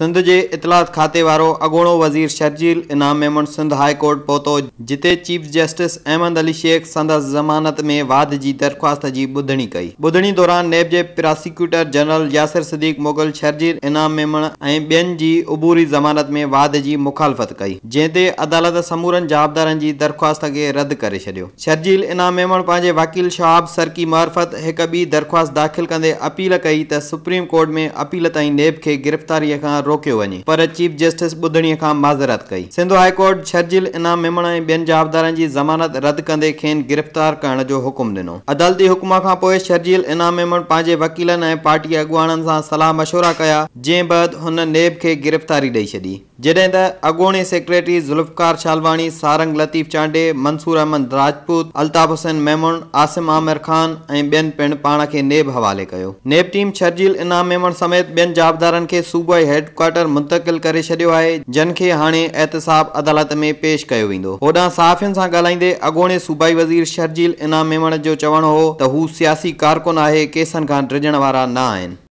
सिंध जे इतलात खाते वारो अॻोणो वज़ीर शर्जील इनाम मेमण सिंध हाई कोर्ट पहुतो जिते चीफ जस्टिस अहमद अली शेख संदसि ज़मानत में वाद जी दरख़्वास्त जी ॿुधणी कई ॿुधणी दौरान नैब जे प्रासिक्यूटर जनरल यासिर सदीक़ोगल शर्जील इनाम मेमण ऐं ॿियनि जी उबूरी ज़मानत में वाद जी मुखालफ़त कई जंहिं ते अदालत समूरनि जवाबदारनि जी दरख़्वास्त खे रद्द करे छॾियो शर्जील इनाम मेमण पंहिंजे वकील शहाब सरकी मार्फत हिक ॿी दरख़्वास्त दाख़िल कंदे अपील कई त सुप्रीम कोर्ट में अपील ताईं नेब खे गिरफ़्तारीअ खां रोकियो वञे पर चीफ जस्टिस ॿुधणीअ खां माज़रत कई सिंधु हाईकोर्ट कोर्ट इनाम मेमण ऐं ॿियनि जाबदारनि जी ज़मानत रद्द कंदे खेनि गिरफ़्तार करण जो हुकुम ॾिनो अदालती हुकुम खां पोइ शर्जील इनाम पंहिंजे वकीलनि ऐं पार्टी अॻुवाणनि सां सलाह मशूरा कया जंहिं बैदि हुन नेब खे गिरफ़्तारी ॾेई छॾी जॾहिं त अॻूणे सेक्रेटरी ज़ुल्फकार शालवाणी सारंग लतीफ़ चांडे मंसूर अहमद राजपूत अल्ताफ़ हुसैन मेमण आसिम आमिर ख़ान ऐं ॿियनि पिणु पाण खे नेब हवाले कयो नेब टीम छरजील इनाम मेमण समेत ॿियनि जवाबदारनि खे टर मुंतकिल करे छडि॒यो आहे जिन खे हाणे ऐतसाब अदालत में पेश कयो वेंदो होॾां साफ़िन सां ॻाल्हाईंदे अॻोणे सूबाई वज़ीर शर्जील इनाम मेमण जो चवणो हो त हू सियासी कारकुन आहे केसनि खां ड्रिजण वारा न आहिनि